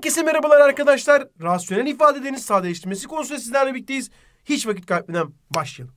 Herkese merhabalar arkadaşlar. Rasyonel ifadelerin sadeleştirmesi konusunda sizlerle birlikteyiz. Hiç vakit kaybetmeden başlayalım.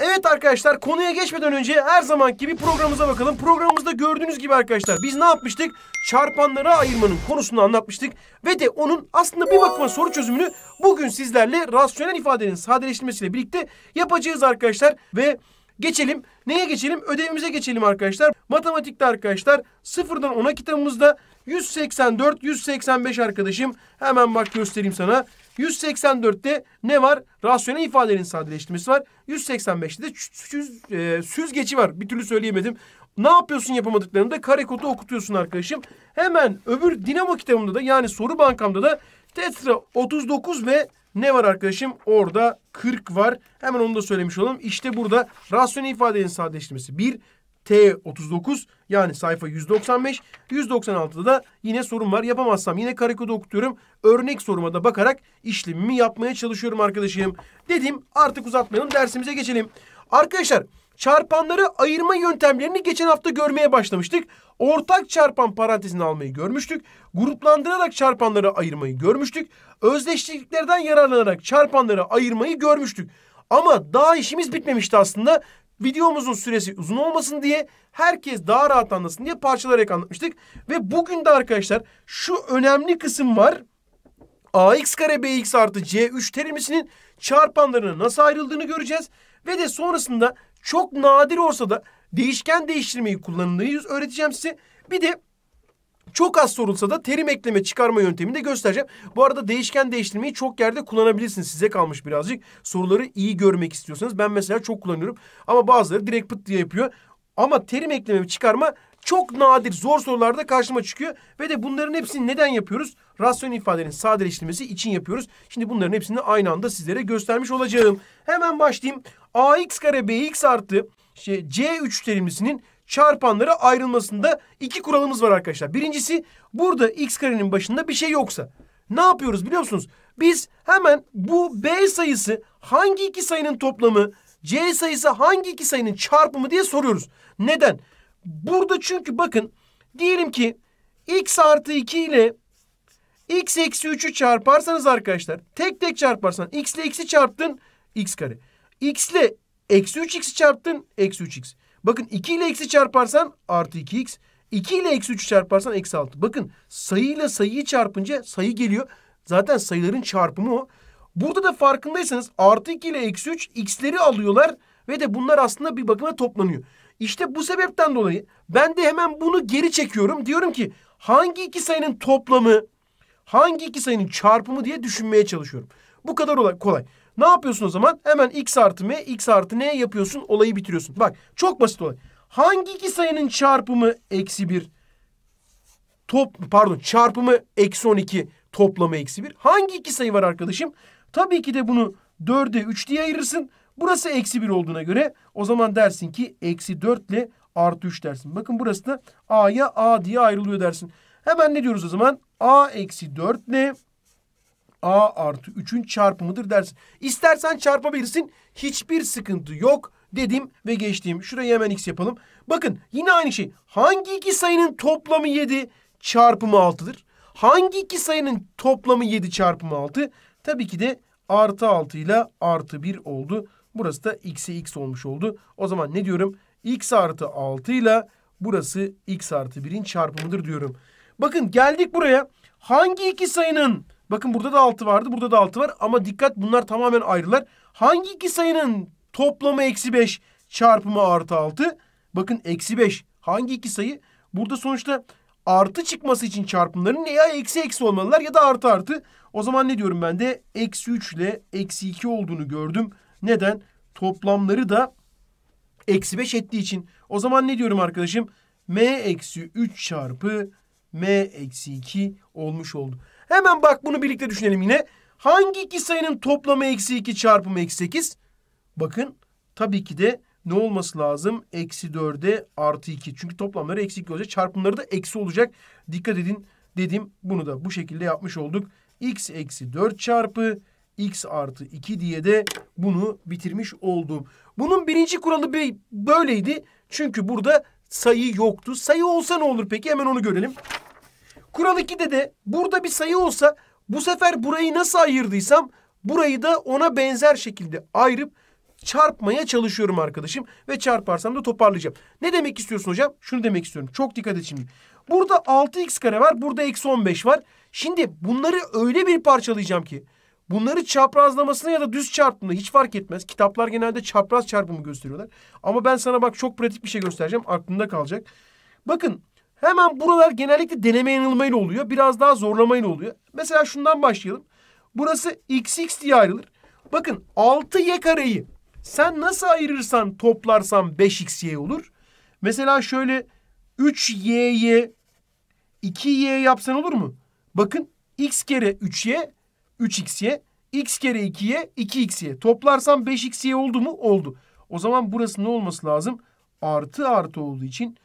Evet arkadaşlar konuya geçmeden önce her zaman gibi programımıza bakalım. Programımızda gördüğünüz gibi arkadaşlar biz ne yapmıştık? Çarpanlara ayırmanın konusunu anlatmıştık. Ve de onun aslında bir bakıma soru çözümünü bugün sizlerle rasyonel ifadenin sadeleştirmesiyle birlikte yapacağız arkadaşlar. Ve Geçelim. Neye geçelim? Ödevimize geçelim arkadaşlar. Matematikte arkadaşlar sıfırdan ona kitabımızda 184, 185 arkadaşım. Hemen bak göstereyim sana. 184'te ne var? Rasyonel ifadelerin sadeleştirmesi var. 185'te de süz, e, süzgeci var. Bir türlü söyleyemedim. Ne yapıyorsun yapamadıklarını da kare karekodu okutuyorsun arkadaşım. Hemen öbür dinamo kitabımda da yani soru bankamda da tetra 39 ve ne var arkadaşım? Orada 40 var. Hemen onu da söylemiş olalım. İşte burada rasyonel ifadenin sadeleştirmesi 1, T39 yani sayfa 195. 196'da da yine sorun var. Yapamazsam yine karekodu okutuyorum. Örnek soruma da bakarak işlemimi yapmaya çalışıyorum arkadaşım. Dedim artık uzatmayalım dersimize geçelim. Arkadaşlar çarpanları ayırma yöntemlerini geçen hafta görmeye başlamıştık. Ortak çarpan parantezini almayı görmüştük gruplandırarak çarpanları ayırmayı görmüştük. Özdeşliklerden yararlanarak çarpanları ayırmayı görmüştük. Ama daha işimiz bitmemişti aslında. Videomuzun süresi uzun olmasın diye herkes daha rahat anlasın diye parçalara anlatmıştık. Ve bugün de arkadaşlar şu önemli kısım var. AX kare BX artı C3 terimisinin çarpanlarına nasıl ayrıldığını göreceğiz. Ve de sonrasında çok nadir olsa da değişken değiştirmeyi kullanılıyız öğreteceğim size. Bir de çok az sorulsa da terim ekleme çıkarma yöntemini de göstereceğim. Bu arada değişken değiştirmeyi çok yerde kullanabilirsiniz. Size kalmış birazcık. Soruları iyi görmek istiyorsanız. Ben mesela çok kullanıyorum. Ama bazıları direkt pıt diye yapıyor. Ama terim ekleme çıkarma çok nadir zor sorularda karşıma çıkıyor. Ve de bunların hepsini neden yapıyoruz? Rasyonel ifadenin sadeleştirilmesi için yapıyoruz. Şimdi bunların hepsini aynı anda sizlere göstermiş olacağım. Hemen başlayayım. ax kare bx artı şey, c3 terimlisinin çarpanlara ayrılmasında iki kuralımız var arkadaşlar. Birincisi burada x karenin başında bir şey yoksa ne yapıyoruz biliyor musunuz? Biz hemen bu b sayısı hangi iki sayının toplamı, c sayısı hangi iki sayının çarpımı diye soruyoruz. Neden? Burada çünkü bakın diyelim ki x artı 2 ile x eksi 3'ü çarparsanız arkadaşlar tek tek çarparsan x ile x'i çarptın x kare. x ile eksi 3x'i çarptın eksi 3x. Bakın 2 ile x'i çarparsan artı 2x. 2 ile eksi 3'ü çarparsan eksi 6. Bakın sayıyla sayıyı çarpınca sayı geliyor. Zaten sayıların çarpımı o. Burada da farkındaysanız artı 2 ile eksi 3 x'leri alıyorlar ve de bunlar aslında bir bakıma toplanıyor. İşte bu sebepten dolayı ben de hemen bunu geri çekiyorum. Diyorum ki hangi iki sayının toplamı, hangi iki sayının çarpımı diye düşünmeye çalışıyorum. Bu kadar kolay. Ne yapıyorsun o zaman? Hemen x artı m, x artı n yapıyorsun. Olayı bitiriyorsun. Bak çok basit olay. Hangi iki sayının çarpımı eksi bir? Top, pardon çarpımı eksi on iki toplamı eksi bir. Hangi iki sayı var arkadaşım? Tabii ki de bunu dörde üç diye ayırırsın. Burası eksi bir olduğuna göre o zaman dersin ki eksi dört ile artı üç dersin. Bakın burası da a'ya a diye ayrılıyor dersin. Hemen ne diyoruz o zaman? a eksi dört ile a artı 3'ün çarpımıdır dersin. İstersen çarpabilirsin. Hiçbir sıkıntı yok dedim ve geçtiğim. Şuraya hemen x yapalım. Bakın yine aynı şey. Hangi iki sayının toplamı 7 çarpımı 6'dır? Hangi iki sayının toplamı 7 çarpımı 6? Tabii ki de artı 6 ile artı 1 oldu. Burası da x'e x olmuş oldu. O zaman ne diyorum? x artı 6 ile burası x artı 1'in çarpımıdır diyorum. Bakın geldik buraya. Hangi iki sayının Bakın burada da 6 vardı, burada da 6 var ama dikkat bunlar tamamen ayrılar. Hangi iki sayının toplamı eksi 5 çarpımı artı 6? Bakın eksi 5 hangi iki sayı? Burada sonuçta artı çıkması için çarpımların ne ya eksi eksi olmalılar ya da artı artı. O zaman ne diyorum ben de eksi 3 ile eksi 2 olduğunu gördüm. Neden? Toplamları da eksi 5 ettiği için. O zaman ne diyorum arkadaşım? M eksi 3 çarpı M eksi 2 olmuş oldu. Hemen bak bunu birlikte düşünelim yine. Hangi iki sayının toplamı eksi 2 çarpımı eksi 8? Bakın tabii ki de ne olması lazım? Eksi 4'e artı 2. Çünkü toplamları eksi 2 olacak. Çarpımları da eksi olacak. Dikkat edin dedim. Bunu da bu şekilde yapmış olduk. X eksi 4 çarpı x artı 2 diye de bunu bitirmiş oldum. Bunun birinci kuralı böyleydi. Çünkü burada sayı yoktu. Sayı olsa ne olur peki? Hemen onu görelim. Kural 2'de de burada bir sayı olsa bu sefer burayı nasıl ayırdıysam burayı da ona benzer şekilde ayırıp çarpmaya çalışıyorum arkadaşım. Ve çarparsam da toparlayacağım. Ne demek istiyorsun hocam? Şunu demek istiyorum. Çok dikkat et şimdi. Burada 6x kare var. Burada eksi 15 var. Şimdi bunları öyle bir parçalayacağım ki. Bunları çaprazlamasına ya da düz çarpımına hiç fark etmez. Kitaplar genelde çapraz çarpımı gösteriyorlar. Ama ben sana bak çok pratik bir şey göstereceğim. Aklında kalacak. Bakın Hemen buralar genellikle deneme yanılmayla oluyor. Biraz daha zorlamayla oluyor. Mesela şundan başlayalım. Burası xx diye ayrılır. Bakın 6y kareyi sen nasıl ayırırsan toplarsan 5xy olur. Mesela şöyle 3y'ye 2y yapsan olur mu? Bakın x kere 3y 3xy x kere 2y 2xy toplarsam 5xy oldu mu? Oldu. O zaman burası ne olması lazım? Artı artı olduğu için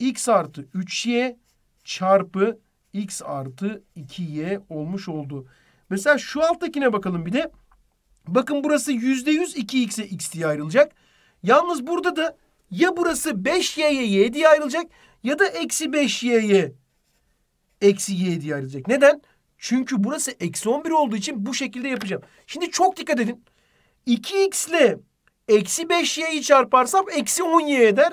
x artı 3y çarpı x artı 2y olmuş oldu. Mesela şu alttakine bakalım bir de. Bakın burası yüzde yüz 2x'e x diye ayrılacak. Yalnız burada da ya burası 5y'ye y diye ayrılacak ya da eksi 5y'ye eksi y diye ayrılacak. Neden? Çünkü burası eksi 11 olduğu için bu şekilde yapacağım. Şimdi çok dikkat edin. 2x ile eksi 5y'yi çarparsam eksi 10y eder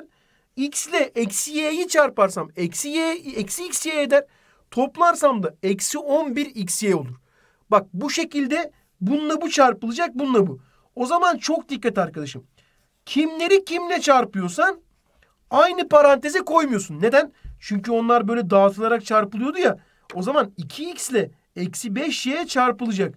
x ile eksi y'yi çarparsam eksi y eksi x y eder. Toplarsam da eksi 11 x y olur. Bak bu şekilde bununla bu çarpılacak bununla bu. O zaman çok dikkat arkadaşım. Kimleri kimle çarpıyorsan aynı paranteze koymuyorsun. Neden? Çünkü onlar böyle dağıtılarak çarpılıyordu ya. O zaman 2x ile eksi 5y çarpılacak.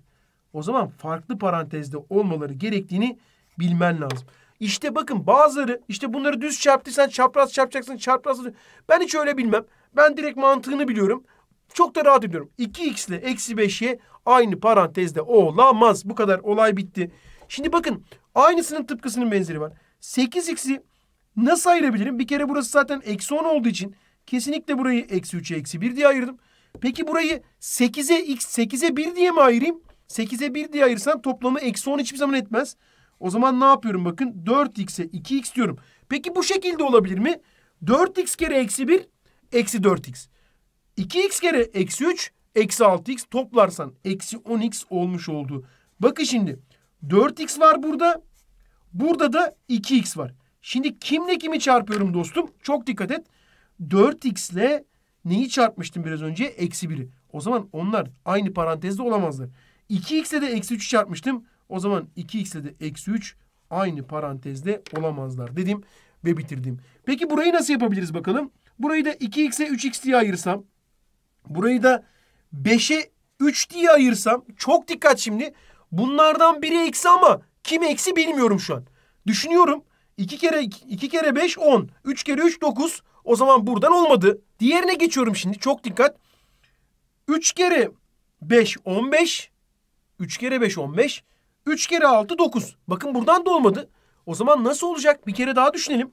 O zaman farklı parantezde olmaları gerektiğini bilmen lazım. İşte bakın bazıları işte bunları düz çarptıysan çapraz çarpacaksın çapraz. Ben hiç öyle bilmem. Ben direkt mantığını biliyorum. Çok da rahat ediyorum. 2x ile eksi 5'ye aynı parantezde olamaz. Bu kadar olay bitti. Şimdi bakın aynısının tıpkısının benzeri var. 8x'i nasıl ayırabilirim? Bir kere burası zaten eksi 10 olduğu için kesinlikle burayı eksi 3'e eksi 1 diye ayırdım. Peki burayı 8'e x 8'e 1 diye mi ayırayım? 8'e 1 diye ayırsam toplamı eksi 10 hiçbir zaman etmez. O zaman ne yapıyorum bakın 4x'e 2x diyorum. Peki bu şekilde olabilir mi? 4x kere eksi 1 eksi 4x. 2x kere eksi 3 eksi 6x toplarsan eksi 10x olmuş oldu. Bakın şimdi 4x var burada. Burada da 2x var. Şimdi kimle kimi çarpıyorum dostum? Çok dikkat et. 4x ile neyi çarpmıştım biraz önce? Eksi 1'i. O zaman onlar aynı parantezde olamazlar. 2x ile de eksi 3'ü çarpmıştım. O zaman 2x ile de eksi 3 aynı parantezde olamazlar dedim ve bitirdim. Peki burayı nasıl yapabiliriz bakalım? Burayı da 2x'e 3x diye ayırsam. Burayı da 5'e 3 diye ayırsam. Çok dikkat şimdi. Bunlardan biri eksi ama kim eksi bilmiyorum şu an. Düşünüyorum. 2 kere 2 kere 5 10. 3 kere 3 9. O zaman buradan olmadı. Diğerine geçiyorum şimdi. Çok dikkat. 3 kere 5 15. 3 kere 5 15. 3 kere 6 9. Bakın buradan da olmadı. O zaman nasıl olacak? Bir kere daha düşünelim.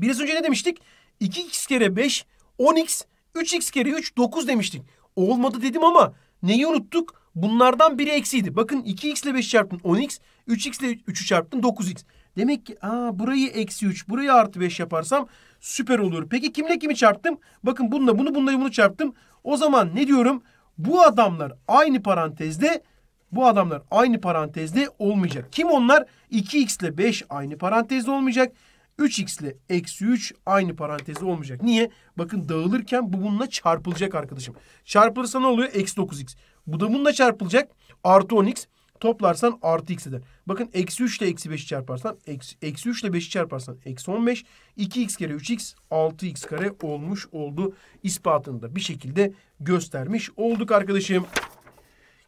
Biraz önce ne demiştik? 2x kere 5 10x 3x kere 3 9 demiştik. Olmadı dedim ama neyi unuttuk? Bunlardan biri eksiydi. Bakın 2x ile 5 çarptın 10x, 3x ile 3'ü çarptın 9x. Demek ki aa, burayı eksi 3, burayı artı 5 yaparsam süper olur. Peki kimle kimi çarptım? Bakın bununla bunu, bununla bunu çarptım. O zaman ne diyorum? Bu adamlar aynı parantezde bu adamlar aynı parantezde olmayacak. Kim onlar? 2x ile 5 aynı parantezde olmayacak. 3x ile eksi 3 aynı parantezde olmayacak. Niye? Bakın dağılırken bu bununla çarpılacak arkadaşım. Çarpılırsa ne oluyor? Eksi 9x. Bu da bununla çarpılacak. Artı 10x. Toplarsan artı x eder. Bakın eksi 3 ile eksi 5'i çarparsan eksi, 3 ile 5'i çarparsan eksi 15. 2x kere 3x 6x kare olmuş oldu. İspatını da bir şekilde göstermiş olduk arkadaşım.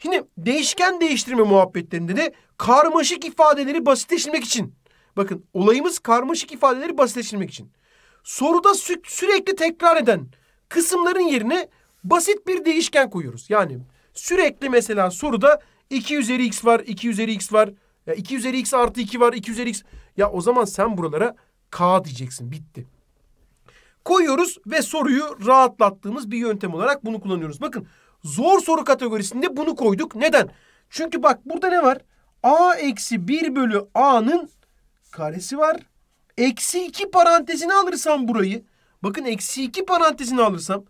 Şimdi değişken değiştirme muhabbetlerinde de karmaşık ifadeleri basitleştirmek için. Bakın olayımız karmaşık ifadeleri basitleştirmek için. Soruda sü sürekli tekrar eden kısımların yerine basit bir değişken koyuyoruz. Yani sürekli mesela soruda 2 üzeri x var, 2 üzeri x var, ya 2 üzeri x artı 2 var, 2 üzeri x. Ya o zaman sen buralara k diyeceksin. Bitti. Koyuyoruz ve soruyu rahatlattığımız bir yöntem olarak bunu kullanıyoruz. Bakın Zor soru kategorisinde bunu koyduk. Neden? Çünkü bak burada ne var? A eksi 1 bölü A'nın karesi var. Eksi 2 parantezini alırsam burayı. Bakın eksi 2 parantezini alırsam.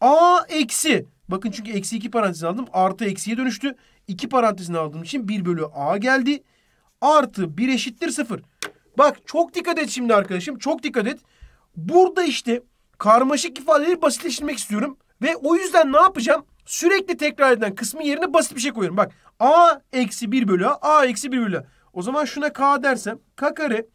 A eksi. Bakın çünkü eksi 2 parantezini aldım. Artı eksiye dönüştü. 2 parantezini aldığım için 1 bölü A geldi. Artı 1 eşittir 0. Bak çok dikkat et şimdi arkadaşım. Çok dikkat et. Burada işte karmaşık ifadeleri basitleştirmek istiyorum. Ve o yüzden ne yapacağım? Sürekli tekrar eden kısmı yerine basit bir şey koyuyorum. Bak a eksi 1 bölü a, a eksi 1 bölü a. O zaman şuna k dersem k kare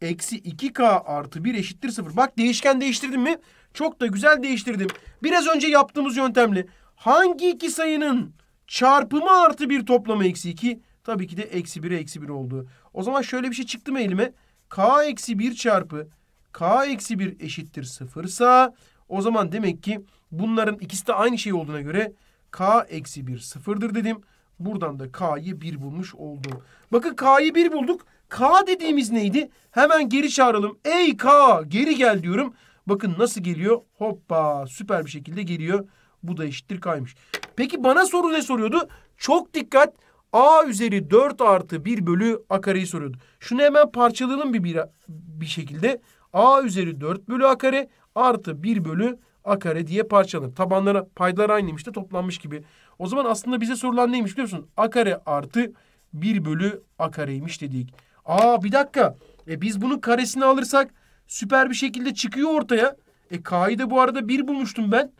eksi 2k artı 1 eşittir 0. Bak değişken değiştirdim mi? Çok da güzel değiştirdim. Biraz önce yaptığımız yöntemle hangi iki sayının çarpımı artı 1 toplamı eksi 2? Tabii ki de eksi 1'e eksi 1 oldu. O zaman şöyle bir şey çıktı mı elime? k eksi 1 çarpı k eksi 1 eşittir 0 o zaman demek ki Bunların ikisi de aynı şey olduğuna göre k eksi 1 sıfırdır dedim. Buradan da k'yı 1 bulmuş oldum. Bakın k'yı 1 bulduk. K dediğimiz neydi? Hemen geri çağıralım. Ey K geri gel diyorum. Bakın nasıl geliyor? Hoppa süper bir şekilde geliyor. Bu da eşittir K'ymış. Peki bana soru ne soruyordu? Çok dikkat. A üzeri 4 artı 1 bölü A kareyi soruyordu. Şunu hemen parçalayalım bir, bir, bir şekilde. A üzeri 4 bölü A kare artı 1 bölü Akare diye parçalanır. Tabanlara paydalar aynıymış da toplanmış gibi. O zaman aslında bize sorulan neymiş biliyor musun? a artı 1 bölü akareymiş dedik. Aa bir dakika. E biz bunun karesini alırsak süper bir şekilde çıkıyor ortaya. E k'yı da bu arada 1 bulmuştum ben.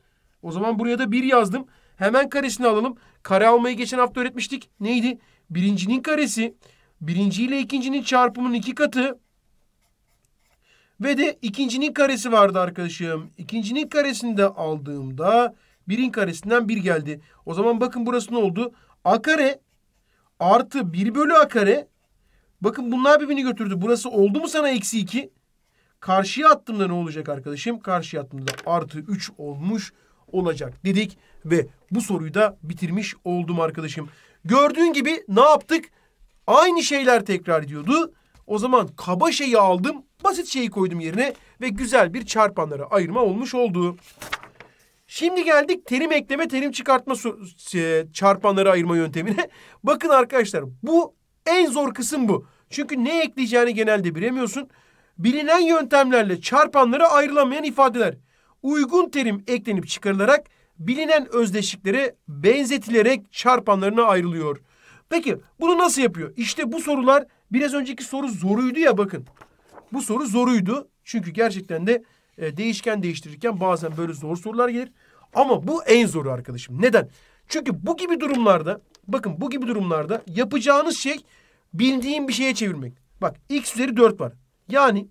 O zaman buraya da 1 yazdım. Hemen karesini alalım. Kare almayı geçen hafta öğretmiştik. Neydi? Birincinin karesi. Birinci ile ikincinin çarpımının iki katı. Ve de ikincinin karesi vardı arkadaşım. İkincinin karesini de aldığımda birin karesinden bir geldi. O zaman bakın burası ne oldu? A kare artı 1 bölü A kare. Bakın bunlar birbirini götürdü. Burası oldu mu sana eksi 2? Karşıya attığımda ne olacak arkadaşım? Karşıya attığımda artı 3 olmuş olacak dedik. Ve bu soruyu da bitirmiş oldum arkadaşım. Gördüğün gibi ne yaptık? Aynı şeyler tekrar diyordu. O zaman kaba şeyi aldım, basit şeyi koydum yerine ve güzel bir çarpanlara ayırma olmuş oldu. Şimdi geldik terim ekleme, terim çıkartma çarpanları ayırma yöntemine. Bakın arkadaşlar bu en zor kısım bu. Çünkü ne ekleyeceğini genelde bilemiyorsun. Bilinen yöntemlerle çarpanlara ayrılamayan ifadeler. Uygun terim eklenip çıkarılarak bilinen özdeşliklere benzetilerek çarpanlarına ayrılıyor. Peki bunu nasıl yapıyor? İşte bu sorular Biraz önceki soru zoruydu ya bakın. Bu soru zoruydu. Çünkü gerçekten de e, değişken değiştirirken bazen böyle zor sorular gelir. Ama bu en zoru arkadaşım. Neden? Çünkü bu gibi durumlarda bakın bu gibi durumlarda yapacağınız şey bildiğin bir şeye çevirmek. Bak x üzeri 4 var. Yani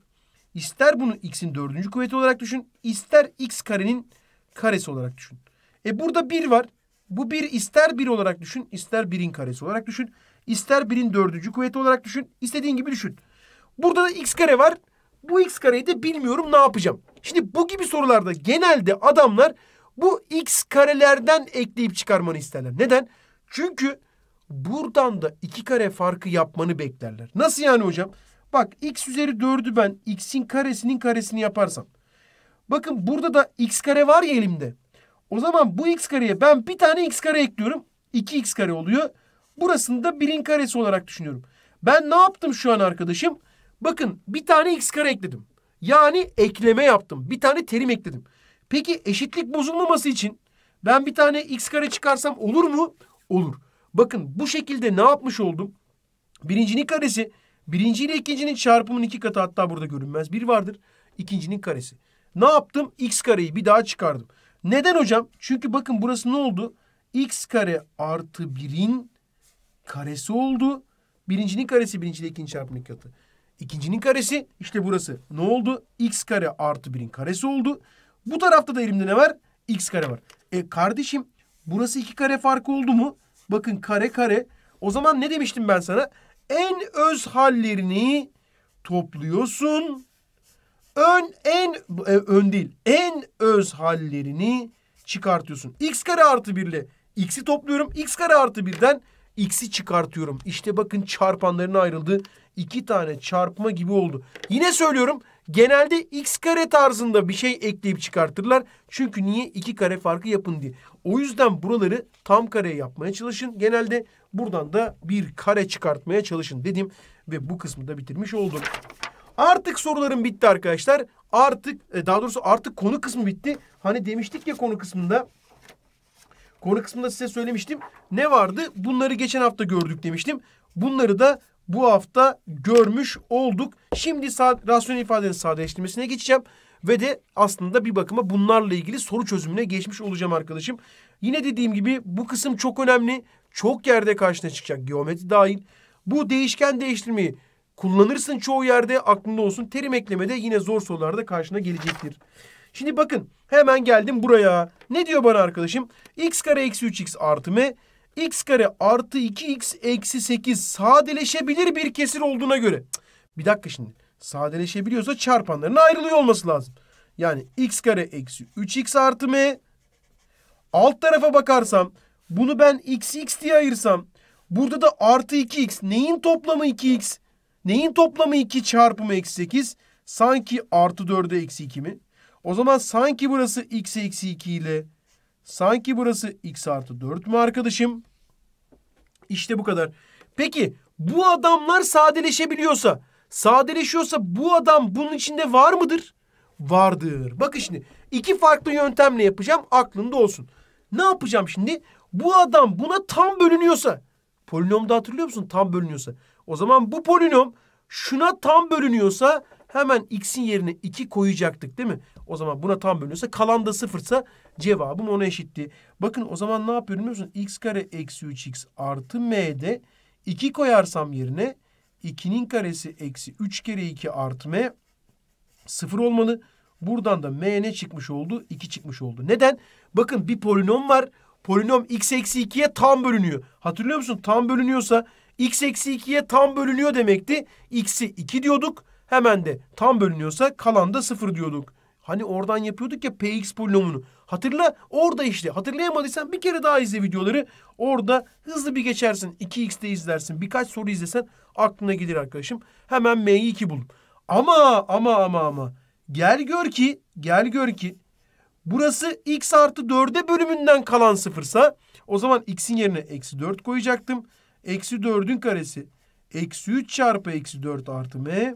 ister bunu x'in dördüncü kuvveti olarak düşün. ister x karenin karesi olarak düşün. E burada 1 var. Bu 1 ister 1 olarak düşün ister 1'in karesi olarak düşün. İster birin dördüncü kuvveti olarak düşün. istediğin gibi düşün. Burada da x kare var. Bu x kareyi de bilmiyorum ne yapacağım. Şimdi bu gibi sorularda genelde adamlar bu x karelerden ekleyip çıkarmanı isterler. Neden? Çünkü buradan da iki kare farkı yapmanı beklerler. Nasıl yani hocam? Bak x üzeri 4'ü ben x'in karesinin karesini yaparsam. Bakın burada da x kare var ya elimde. O zaman bu x kareye ben bir tane x kare ekliyorum. 2x kare oluyor. Burasını da birin karesi olarak düşünüyorum. Ben ne yaptım şu an arkadaşım? Bakın bir tane x kare ekledim. Yani ekleme yaptım. Bir tane terim ekledim. Peki eşitlik bozulmaması için ben bir tane x kare çıkarsam olur mu? Olur. Bakın bu şekilde ne yapmış oldum? Birincinin karesi. Birinci ile ikincinin çarpımının iki katı hatta burada görünmez. Bir vardır. İkincinin karesi. Ne yaptım? X kareyi bir daha çıkardım. Neden hocam? Çünkü bakın burası ne oldu? X kare artı birin karesi oldu. Birincinin karesi birinciyle ikinci çarpımın katı. İkincinin karesi işte burası. Ne oldu? X kare artı birin karesi oldu. Bu tarafta da elimde ne var? X kare var. E kardeşim burası iki kare farkı oldu mu? Bakın kare kare. O zaman ne demiştim ben sana? En öz hallerini topluyorsun. Ön en e, ön değil. En öz hallerini çıkartıyorsun. X kare artı 1 ile x'i topluyorum. X kare artı 1'den X'i çıkartıyorum. İşte bakın çarpanlarına ayrıldı. İki tane çarpma gibi oldu. Yine söylüyorum genelde x kare tarzında bir şey ekleyip çıkartırlar. Çünkü niye iki kare farkı yapın diye. O yüzden buraları tam kare yapmaya çalışın. Genelde buradan da bir kare çıkartmaya çalışın dedim. Ve bu kısmı da bitirmiş oldum. Artık sorularım bitti arkadaşlar. Artık e, daha doğrusu artık konu kısmı bitti. Hani demiştik ya konu kısmında Konu kısmında size söylemiştim. Ne vardı? Bunları geçen hafta gördük demiştim. Bunları da bu hafta görmüş olduk. Şimdi saat, rasyonel ifadenin sadeleştirmesine geçeceğim. Ve de aslında bir bakıma bunlarla ilgili soru çözümüne geçmiş olacağım arkadaşım. Yine dediğim gibi bu kısım çok önemli. Çok yerde karşına çıkacak geometri dahil. Bu değişken değiştirmeyi kullanırsın çoğu yerde aklında olsun. Terim eklemede yine zor sorularda karşına gelecektir. Şimdi bakın hemen geldim buraya. Ne diyor bana arkadaşım? x kare eksi 3x artı m x kare artı 2x eksi 8 sadeleşebilir bir kesir olduğuna göre. Bir dakika şimdi. Sadeleşebiliyorsa çarpanların ayrılıyor olması lazım. Yani x kare eksi 3x artı m. Alt tarafa bakarsam bunu ben x x diye ayırsam burada da artı 2x neyin toplamı 2x? Neyin toplamı 2 çarpımı eksi 8? Sanki artı 4'e eksi 2 mi? O zaman sanki burası x eksi 2 ile sanki burası x artı 4 mü arkadaşım? İşte bu kadar. Peki bu adamlar sadeleşebiliyorsa, sadeleşiyorsa bu adam bunun içinde var mıdır? Vardır. Bakın şimdi iki farklı yöntemle yapacağım aklında olsun. Ne yapacağım şimdi? Bu adam buna tam bölünüyorsa, polinomda hatırlıyor musun tam bölünüyorsa? O zaman bu polinom şuna tam bölünüyorsa hemen x'in yerine 2 koyacaktık değil mi? O zaman buna tam bölünüyorsa kalan da sıfırsa cevabım ona eşitti. Bakın o zaman ne yapıyorum biliyor musun? x kare eksi 3x artı m'de 2 koyarsam yerine 2'nin karesi eksi 3 kere 2 artı m sıfır olmalı. Buradan da m ne çıkmış oldu? 2 çıkmış oldu. Neden? Bakın bir polinom var. Polinom x eksi 2'ye tam bölünüyor. Hatırlıyor musun? Tam bölünüyorsa x eksi 2'ye tam bölünüyor demekti. x'i 2 diyorduk. Hemen de tam bölünüyorsa kalan da 0 diyorduk. Hani oradan yapıyorduk ya PX polinomunu. Hatırla orada işte. Hatırlayamadıysan bir kere daha izle videoları. Orada hızlı bir geçersin. 2x'te izlersin. Birkaç soru izlesen aklına gelir arkadaşım. Hemen m'yi 2 bulun. Ama ama ama ama. Gel gör ki gel gör ki burası x artı 4'e bölümünden kalan sıfırsa o zaman x'in yerine eksi 4 koyacaktım. Eksi 4'ün karesi eksi 3 çarpı eksi 4 artı m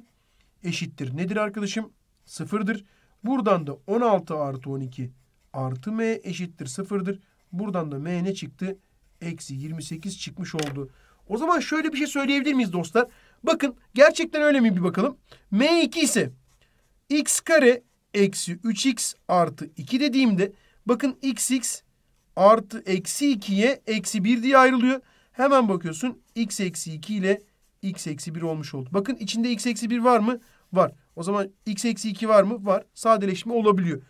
eşittir. Nedir arkadaşım? Sıfırdır. Buradan da 16 artı 12 artı m eşittir sıfırdır. Buradan da m ne çıktı? Eksi 28 çıkmış oldu. O zaman şöyle bir şey söyleyebilir miyiz dostlar? Bakın gerçekten öyle mi bir bakalım. m2 ise x kare eksi 3x artı 2 dediğimde bakın xx artı eksi 2'ye eksi 1 diye ayrılıyor. Hemen bakıyorsun x eksi 2 ile x eksi 1 olmuş oldu. Bakın içinde x eksi 1 var mı? Var. O zaman x eksi 2 var mı? Var. Sadeleşme olabiliyor.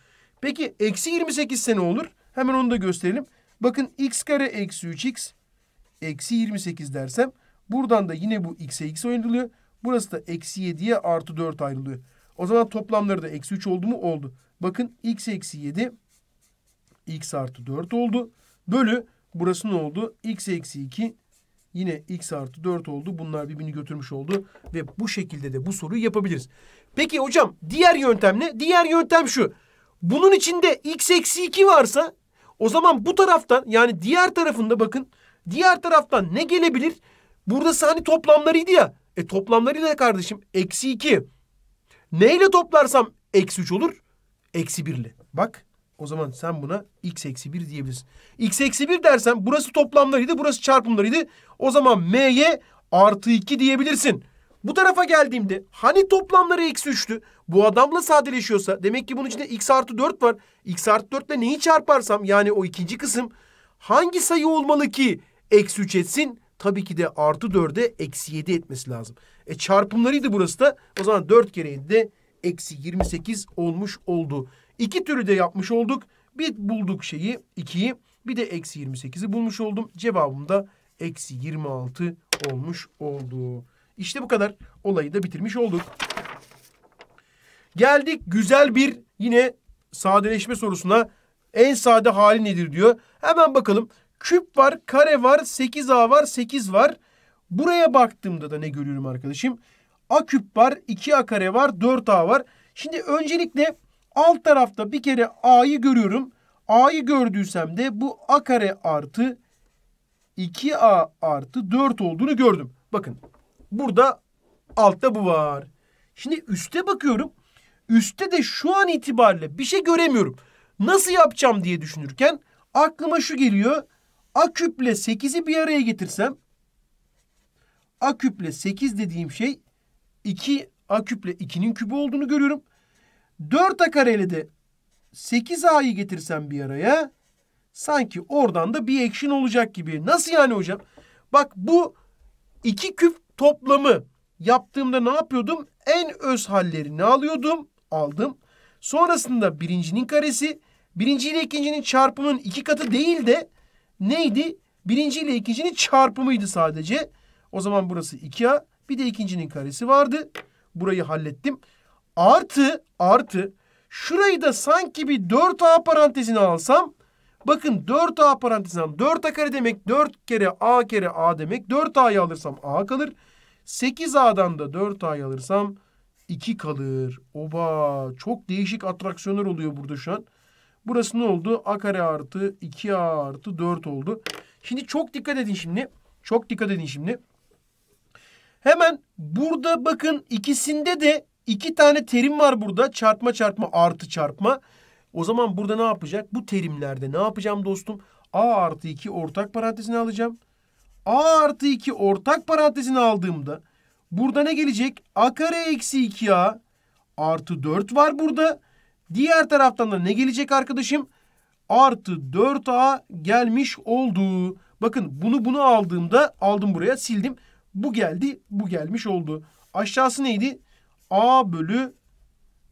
Peki eksi 28 sene olur. Hemen onu da gösterelim. Bakın x kare eksi 3x eksi 28 dersem buradan da yine bu x'e x ayrılıyor. Burası da eksi 7'ye artı 4 ayrılıyor. O zaman toplamları da eksi 3 oldu mu? Oldu. Bakın x eksi 7 x artı 4 oldu. Bölü burası ne oldu? x eksi 2 yine x artı 4 oldu. Bunlar birbirini götürmüş oldu. Ve bu şekilde de bu soruyu yapabiliriz. Peki hocam diğer yöntem ne? Diğer yöntem şu. Bunun içinde x eksi 2 varsa o zaman bu taraftan yani diğer tarafında bakın diğer taraftan ne gelebilir? Burada hani toplamlarıydı ya. E toplamlarıyla kardeşim eksi 2. Neyle toplarsam eksi 3 olur? Eksi 1 ile. Bak o zaman sen buna x eksi 1 diyebilirsin. x eksi 1 dersen burası toplamlarıydı burası çarpımlarıydı. O zaman m'ye artı 2 diyebilirsin. Bu tarafa geldiğimde hani toplamları eksi 3'tü? Bu adamla sadeleşiyorsa demek ki bunun içinde x artı 4 var. x artı 4 ile neyi çarparsam yani o ikinci kısım hangi sayı olmalı ki eksi 3 etsin? Tabii ki de artı 4'e eksi 7 etmesi lazım. E çarpımlarıydı burası da. O zaman 4 kere 7 de eksi 28 olmuş oldu. İki türü de yapmış olduk. Bir bulduk şeyi 2'yi bir de eksi 28'i bulmuş oldum. Cevabım da eksi 26 olmuş oldu. İşte bu kadar. Olayı da bitirmiş olduk. Geldik güzel bir yine sadeleşme sorusuna. En sade hali nedir diyor. Hemen bakalım. Küp var, kare var, 8A var, 8 var. Buraya baktığımda da ne görüyorum arkadaşım? A küp var, 2A kare var, 4A var. Şimdi öncelikle alt tarafta bir kere A'yı görüyorum. A'yı gördüysem de bu A kare artı 2A artı 4 olduğunu gördüm. Bakın Burada altta bu var. Şimdi üste bakıyorum. Üste de şu an itibariyle bir şey göremiyorum. Nasıl yapacağım diye düşünürken aklıma şu geliyor. A küple 8'i bir araya getirsem A küple 8 dediğim şey 2 A küple 2'nin kübü olduğunu görüyorum. 4A kareyle de 8A'yı getirsem bir araya sanki oradan da bir ekşin olacak gibi. Nasıl yani hocam? Bak bu iki küp toplamı yaptığımda ne yapıyordum? En öz hallerini alıyordum. Aldım. Sonrasında birincinin karesi. Birinci ile ikincinin çarpımının iki katı değil de neydi? Birinci ile ikincinin çarpımıydı sadece. O zaman burası 2A. Bir de ikincinin karesi vardı. Burayı hallettim. Artı artı şurayı da sanki bir 4A parantezine alsam bakın 4A parantezinden 4A kare demek 4 kere A kere A demek 4A'yı alırsam A kalır. 8A'dan da 4A'yı alırsam 2 kalır. Oba çok değişik atraksiyonlar oluyor burada şu an. Burası ne oldu? A kare artı 2A artı 4 oldu. Şimdi çok dikkat edin şimdi. Çok dikkat edin şimdi. Hemen burada bakın ikisinde de iki tane terim var burada. Çarpma çarpma artı çarpma. O zaman burada ne yapacak? Bu terimlerde ne yapacağım dostum? A artı 2 ortak parantezine alacağım a artı 2 ortak parantezine aldığımda burada ne gelecek? a kare eksi 2a artı 4 var burada. Diğer taraftan da ne gelecek arkadaşım? Artı 4a gelmiş oldu. Bakın bunu bunu aldığımda aldım buraya sildim. Bu geldi bu gelmiş oldu. Aşağısı neydi? a bölü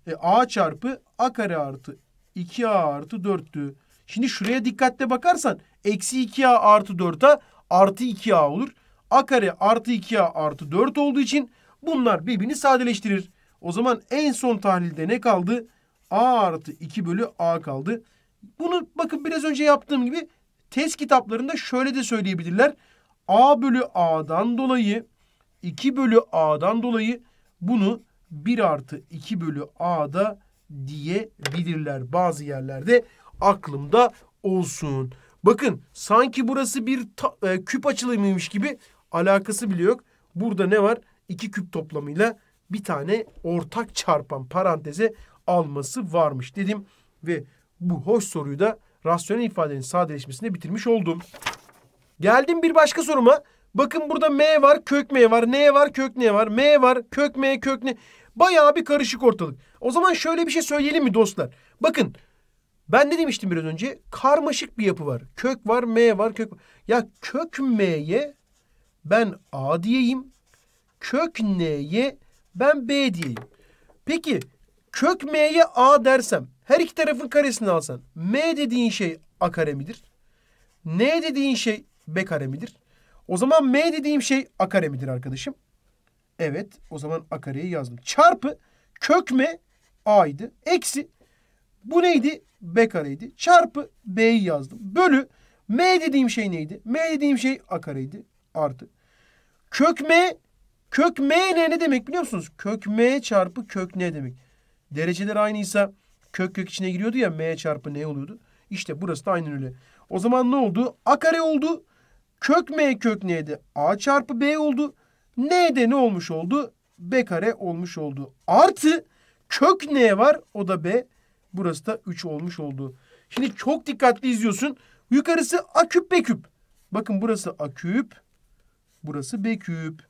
e, a çarpı a kare artı 2a artı 4'tü. Şimdi şuraya dikkatle bakarsan eksi 2a artı 4a artı 2a olur. A kare artı 2a artı 4 olduğu için bunlar birbirini sadeleştirir. O zaman en son tahlilde ne kaldı? A artı 2 bölü A kaldı. Bunu bakın biraz önce yaptığım gibi test kitaplarında şöyle de söyleyebilirler. A bölü A'dan dolayı 2 bölü A'dan dolayı bunu 1 artı 2 bölü A'da diyebilirler bazı yerlerde aklımda olsun. Bakın sanki burası bir ta, e, küp açılımıymış gibi alakası bile yok. Burada ne var? İki küp toplamıyla bir tane ortak çarpan paranteze alması varmış dedim. Ve bu hoş soruyu da rasyonel ifadenin sadeleşmesinde bitirmiş oldum. Geldim bir başka soruma. Bakın burada M var, kök M var, N var, kök N var, M var, kök M, kök N. Bayağı bir karışık ortalık. O zaman şöyle bir şey söyleyelim mi dostlar? Bakın ben ne demiştim biraz önce? Karmaşık bir yapı var. Kök var, M var, kök var. Ya kök M'ye ben A diyeyim. Kök N'ye ben B diyeyim. Peki kök M'ye A dersem her iki tarafın karesini alsan M dediğin şey A kare midir? N dediğin şey B kare midir? O zaman M dediğim şey A kare midir arkadaşım? Evet o zaman A kareyi yazdım. Çarpı kök M A'ydı. Eksi bu neydi? B kareydi. Çarpı B'yi yazdım. Bölü M dediğim şey neydi? M dediğim şey A kareydi. Artı. Kök M kök M ne, ne demek biliyor musunuz? Kök M çarpı kök ne demek. Dereceler aynıysa kök kök içine giriyordu ya M çarpı N oluyordu. İşte burası da aynen öyle. O zaman ne oldu? A kare oldu. Kök M kök N'de A çarpı B oldu. N'de ne olmuş oldu? B kare olmuş oldu. Artı kök N var o da B. Burası da 3 olmuş oldu. Şimdi çok dikkatli izliyorsun. Yukarısı A küp B küp. Bakın burası A küp. Burası B küp.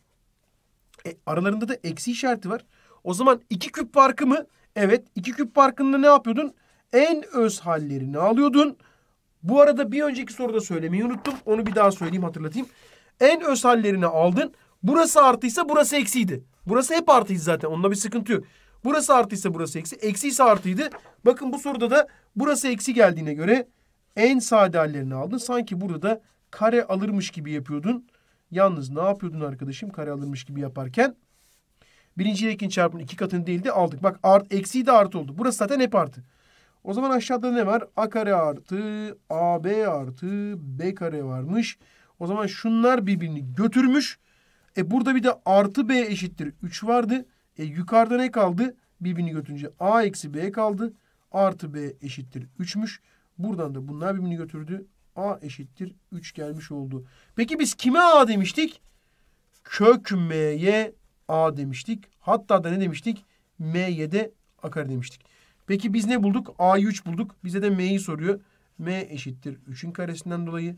E, aralarında da eksi işareti var. O zaman 2 küp farkı mı? Evet 2 küp farkında ne yapıyordun? En öz hallerini alıyordun. Bu arada bir önceki soruda söylemeyi unuttum. Onu bir daha söyleyeyim hatırlatayım. En öz hallerini aldın. Burası artıysa burası eksiydi. Burası hep artıydı zaten. Onda bir sıkıntı yok. Burası artıysa burası eksi. Eksi ise artıydı. Bakın bu soruda da burası eksi geldiğine göre en sade hallerini aldın. Sanki burada da kare alırmış gibi yapıyordun. Yalnız ne yapıyordun arkadaşım kare alırmış gibi yaparken? Birinci ile ikinci çarpımın iki katını değildi aldık. Bak art, eksi de artı oldu. Burası zaten hep artı. O zaman aşağıda ne var? A kare artı AB artı B kare varmış. O zaman şunlar birbirini götürmüş. E burada bir de artı B eşittir 3 vardı. E, yukarıda ne kaldı? Birbirini götürünce a eksi b kaldı. Artı b eşittir 3'müş. Buradan da bunlar birbirini götürdü. a eşittir 3 gelmiş oldu. Peki biz kime a demiştik? Kök m'ye a demiştik. Hatta da ne demiştik? m'ye de akar demiştik. Peki biz ne bulduk? a'yı 3 bulduk. Bize de m'yi soruyor. m eşittir 3'ün karesinden dolayı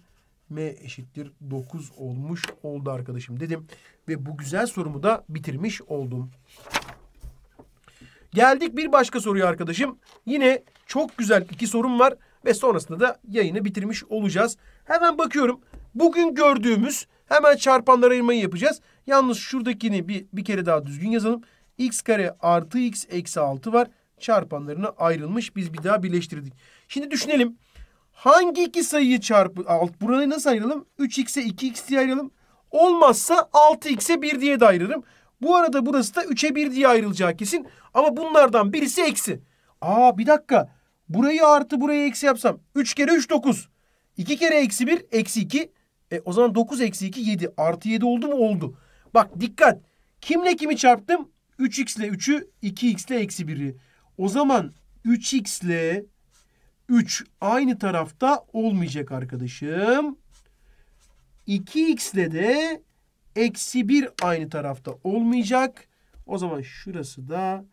M eşittir 9 olmuş oldu arkadaşım dedim. Ve bu güzel sorumu da bitirmiş oldum. Geldik bir başka soruya arkadaşım. Yine çok güzel iki sorum var ve sonrasında da yayını bitirmiş olacağız. Hemen bakıyorum. Bugün gördüğümüz hemen çarpanlar ayırmayı yapacağız. Yalnız şuradakini bir, bir kere daha düzgün yazalım. x kare artı x eksi 6 var. Çarpanlarına ayrılmış. Biz bir daha birleştirdik. Şimdi düşünelim. Hangi iki sayıyı çarpı alt burayı nasıl ayıralım? 3x'e 2x diye ayıralım. Olmazsa 6x'e 1 diye de ayırırım. Bu arada burası da 3'e 1 diye ayrılacağı kesin. Ama bunlardan birisi eksi. Aa bir dakika. Burayı artı burayı eksi yapsam. 3 kere 3 9. 2 kere eksi 1 eksi 2. E, o zaman 9 eksi 2 7. Artı 7 oldu mu? Oldu. Bak dikkat. Kimle kimi çarptım? 3x ile 3'ü 2x ile eksi 1'i. O zaman 3x ile 3 aynı tarafta olmayacak arkadaşım. 2x ile de eksi 1 aynı tarafta olmayacak. O zaman şurası da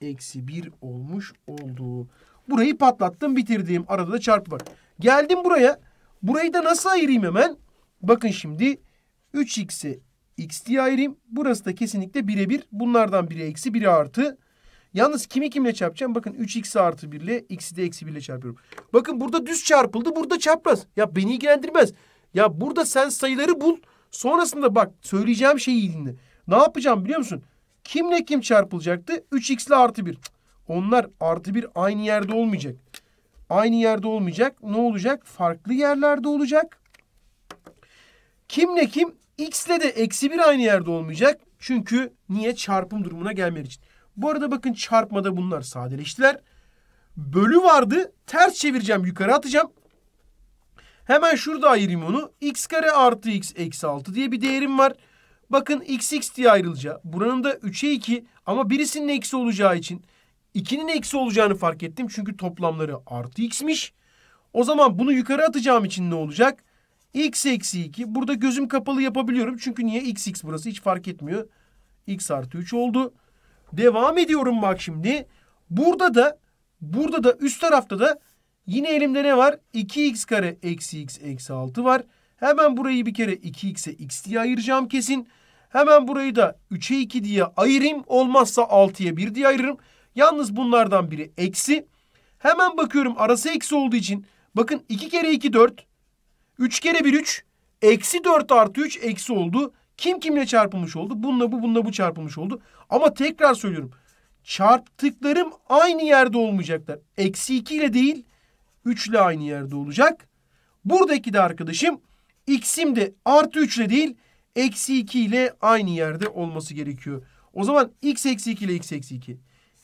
eksi 1 olmuş oldu. Burayı patlattım bitirdim. Arada da çarpı var. Geldim buraya. Burayı da nasıl ayırayım hemen? Bakın şimdi 3x'e x diye ayırayım. Burası da kesinlikle birebir. Bunlardan biri eksi biri artı. Yalnız kimi kimle çarpacağım? Bakın 3x artı 1 ile x'i de eksi 1 ile çarpıyorum. Bakın burada düz çarpıldı. Burada çapraz. Ya beni ilgilendirmez. Ya burada sen sayıları bul. Sonrasında bak söyleyeceğim şeyi dinle. Ne yapacağım biliyor musun? Kimle kim çarpılacaktı? 3x ile artı 1. Onlar artı 1 aynı yerde olmayacak. Aynı yerde olmayacak. Ne olacak? Farklı yerlerde olacak. Kimle kim? X ile de eksi 1 aynı yerde olmayacak. Çünkü niye? Çarpım durumuna gelmek için. Bu arada bakın çarpmada bunlar sadeleştiler. Bölü vardı. Ters çevireceğim. Yukarı atacağım. Hemen şurada ayırayım onu. x kare artı x eksi 6 diye bir değerim var. Bakın x x diye ayrılacağı. Buranın da 3'e 2 ama birisinin eksi olacağı için 2'nin eksi olacağını fark ettim. Çünkü toplamları artı x'miş. O zaman bunu yukarı atacağım için ne olacak? x eksi 2. Burada gözüm kapalı yapabiliyorum. Çünkü niye? x x burası hiç fark etmiyor. x artı 3 oldu. Devam ediyorum bak şimdi. Burada da burada da üst tarafta da yine elimde ne var? 2x kare eksi x eksi 6 var. Hemen burayı bir kere 2x'e x diye ayıracağım kesin. Hemen burayı da 3'e 2 diye ayırayım. Olmazsa 6'ya 1 diye ayırırım. Yalnız bunlardan biri eksi. Hemen bakıyorum arası eksi olduğu için. Bakın 2 kere 2 4. 3 kere 1 3. Eksi 4 artı 3 eksi oldu. Kim kimle çarpılmış oldu? Bununla bu bununla bu çarpılmış oldu. Ama tekrar söylüyorum. Çarptıklarım aynı yerde olmayacaklar. Eksi 2 ile değil 3 ile aynı yerde olacak. Buradaki de arkadaşım x'im de artı 3 ile değil eksi 2 ile aynı yerde olması gerekiyor. O zaman x eksi 2 ile x eksi 2.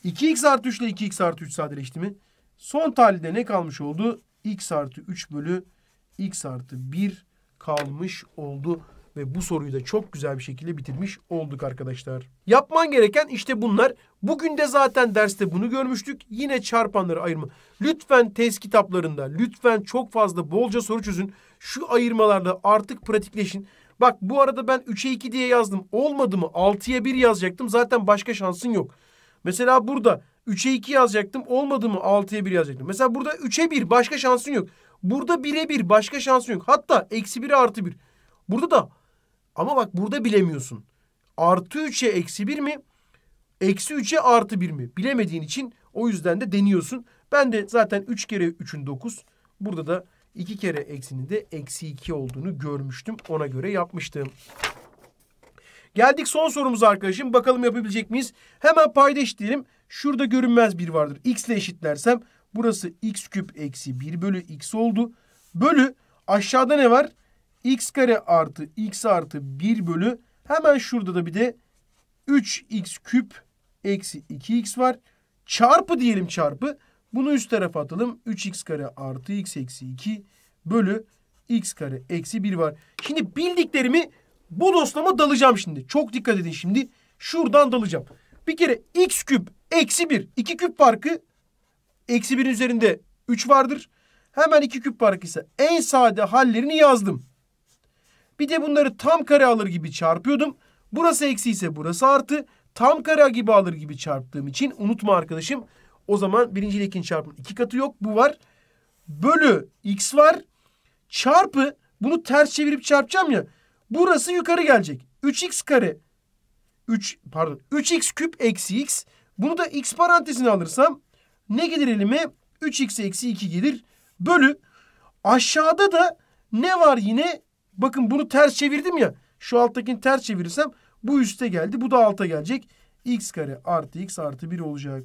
2x artı 3 ile 2x artı 3 sadeleşti mi? Son tahlilde ne kalmış oldu? x artı 3 bölü x artı 1 kalmış oldu ve bu soruyu da çok güzel bir şekilde bitirmiş olduk arkadaşlar. Yapman gereken işte bunlar. Bugün de zaten derste bunu görmüştük. Yine çarpanları ayırma. Lütfen test kitaplarında, lütfen çok fazla bolca soru çözün. Şu ayırmalarla artık pratikleşin. Bak bu arada ben 3'e 2 diye yazdım. Olmadı mı? 6'ya 1 yazacaktım. Zaten başka şansın yok. Mesela burada 3'e 2 yazacaktım. Olmadı mı? 6'ya 1 yazacaktım. Mesela burada 3'e 1 başka şansın yok. Burada 1'e 1 başka şansın yok. Hatta eksi 1'e artı 1. Burada da ama bak burada bilemiyorsun. Artı 3'e eksi 1 mi? Eksi 3'e artı 1 mi? Bilemediğin için o yüzden de deniyorsun. Ben de zaten 3 kere 3'ün 9. Burada da 2 kere eksinin de eksi 2 olduğunu görmüştüm. Ona göre yapmıştım. Geldik son sorumuza arkadaşım. Bakalım yapabilecek miyiz? Hemen paydaş diyelim. Şurada görünmez bir vardır. X ile eşitlersem burası x küp eksi 1 bölü x oldu. Bölü aşağıda ne var? x kare artı x artı 1 bölü hemen şurada da bir de 3x küp eksi 2x var. Çarpı diyelim çarpı. Bunu üst tarafa atalım. 3x kare artı x eksi 2 bölü x kare eksi 1 var. Şimdi bildiklerimi bu dostlama dalacağım şimdi. Çok dikkat edin şimdi. Şuradan dalacağım. Bir kere x küp eksi 1. 2 küp farkı eksi 1'in üzerinde 3 vardır. Hemen 2 küp farkı ise en sade hallerini yazdım. Bir de bunları tam kare alır gibi çarpıyordum. Burası eksi ise burası artı. Tam kare gibi alır gibi çarptığım için unutma arkadaşım. O zaman birinci ile ikinci çarpımın iki katı yok. Bu var. Bölü x var. Çarpı bunu ters çevirip çarpacağım ya. Burası yukarı gelecek. 3x kare. 3 pardon 3x küp eksi x. Bunu da x parantezine alırsam ne gelir elime? 3x eksi 2 gelir. Bölü. Aşağıda da ne var yine? Bakın bunu ters çevirdim ya. Şu alttakini ters çevirirsem bu üste geldi. Bu da alta gelecek. X kare artı X artı 1 olacak.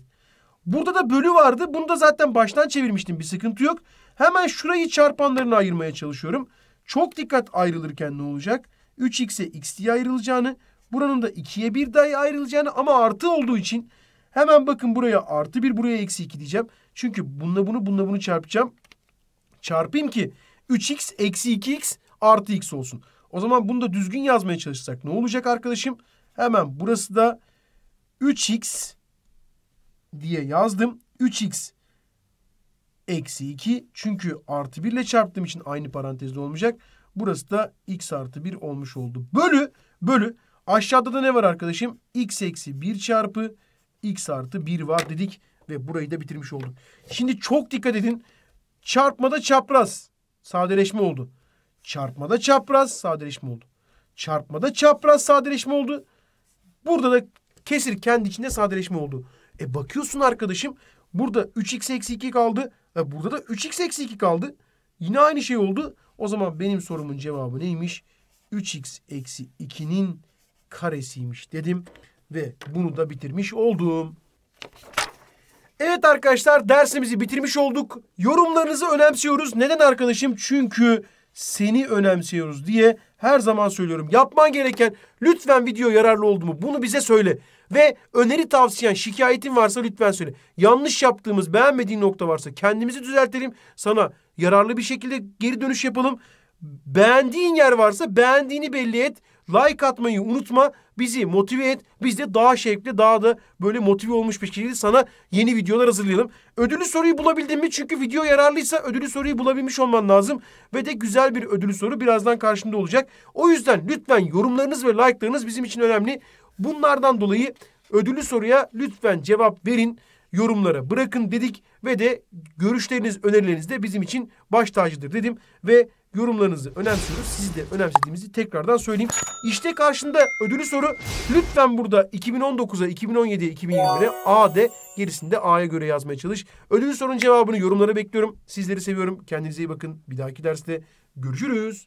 Burada da bölü vardı. Bunu da zaten baştan çevirmiştim. Bir sıkıntı yok. Hemen şurayı çarpanlarını ayırmaya çalışıyorum. Çok dikkat ayrılırken ne olacak? 3x'e x diye ayrılacağını, buranın da 2'ye 1 diye ayrılacağını ama artı olduğu için hemen bakın buraya artı 1, buraya eksi 2 diyeceğim. Çünkü bununla bunu, bununla bunu çarpacağım. Çarpayım ki 3x eksi 2x artı x olsun. O zaman bunu da düzgün yazmaya çalışsak ne olacak arkadaşım? Hemen burası da 3x diye yazdım. 3x eksi 2 çünkü artı 1 ile çarptığım için aynı parantezde olmayacak. Burası da x artı 1 olmuş oldu. Bölü bölü aşağıda da ne var arkadaşım? x eksi 1 çarpı x artı 1 var dedik ve burayı da bitirmiş olduk. Şimdi çok dikkat edin. Çarpmada çapraz sadeleşme oldu. Çarpmada çapraz sadeleşme oldu. Çarpmada çapraz sadeleşme oldu. Burada da kesir kendi içinde sadeleşme oldu. E bakıyorsun arkadaşım burada 3x eksi 2 kaldı. E burada da 3x eksi 2 kaldı. Yine aynı şey oldu. O zaman benim sorumun cevabı neymiş? 3x eksi 2'nin karesiymiş dedim. Ve bunu da bitirmiş oldum. Evet arkadaşlar dersimizi bitirmiş olduk. Yorumlarınızı önemsiyoruz. Neden arkadaşım? Çünkü seni önemsiyoruz diye her zaman söylüyorum. Yapman gereken lütfen video yararlı oldu mu bunu bize söyle. Ve öneri tavsiyen şikayetin varsa lütfen söyle. Yanlış yaptığımız beğenmediğin nokta varsa kendimizi düzeltelim. Sana yararlı bir şekilde geri dönüş yapalım. Beğendiğin yer varsa beğendiğini belli et. Like atmayı unutma. Bizi motive et. Biz de daha şevkli, daha da böyle motive olmuş bir şekilde sana yeni videolar hazırlayalım. ödülü soruyu bulabildin mi? Çünkü video yararlıysa ödülü soruyu bulabilmiş olman lazım. Ve de güzel bir ödülü soru birazdan karşında olacak. O yüzden lütfen yorumlarınız ve like'larınız bizim için önemli. Bunlardan dolayı ödülü soruya lütfen cevap verin yorumlara bırakın dedik ve de görüşleriniz, önerileriniz de bizim için baş tacıdır dedim ve yorumlarınızı önemsiyoruz. Sizi de önemsediğimizi tekrardan söyleyeyim. İşte karşında ödülü soru. Lütfen burada 2019'a, 2017'ye, 2021'e A de gerisinde A'ya göre yazmaya çalış. Ödülü sorun cevabını yorumlara bekliyorum. Sizleri seviyorum. Kendinize iyi bakın. Bir dahaki derste görüşürüz.